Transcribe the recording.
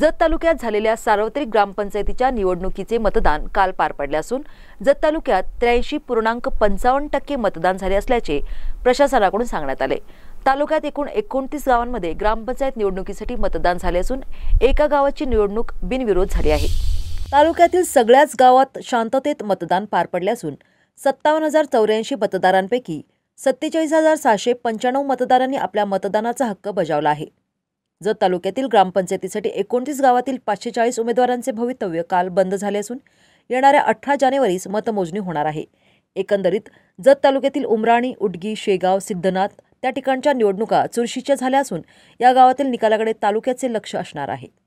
जत तालुक्यात झालेल्या सार्वत्रिक ग्रामपंचायतीच्या निवडणुकीचे मतदान काल पार पडले असून जत तालुक्यात त्र्याऐंशी पूर्णांक पंचावन्न टक्के मतदान झाले असल्याचे प्रशासनाकडून सांगण्यात आले तालुक्यात एकूण एकोणतीस गावांमध्ये ग्रामपंचायत निवडणुकीसाठी मतदान झाले असून एका गावाची निवडणूक बिनविरोध झाली आहे तालुक्यातील सगळ्याच गावात शांततेत मतदान पार पडले असून सत्तावन्न हजार चौऱ्याऐंशी मतदारांपैकी सत्तेचाळीस हजार सहाशे पंच्याण्णव मतदारांनी आपल्या मतदानाचा हक्क बजावला आहे जत तालुक्यातील ग्रामपंचायतीसाठी एकोणतीस गावातील पाचशे चाळीस उमेदवारांचे भवितव्य काल बंद झाले असून येणाऱ्या अठरा जानेवारीस मतमोजणी होणार आहे एकंदरीत जत तालुक्यातील उमराणी उडगी शेगाव सिद्धनाथ त्या ठिकाणच्या निवडणुका चुरशीच्या झाल्या असून या गावातील निकालाकडे तालुक्याचे लक्ष असणार आहे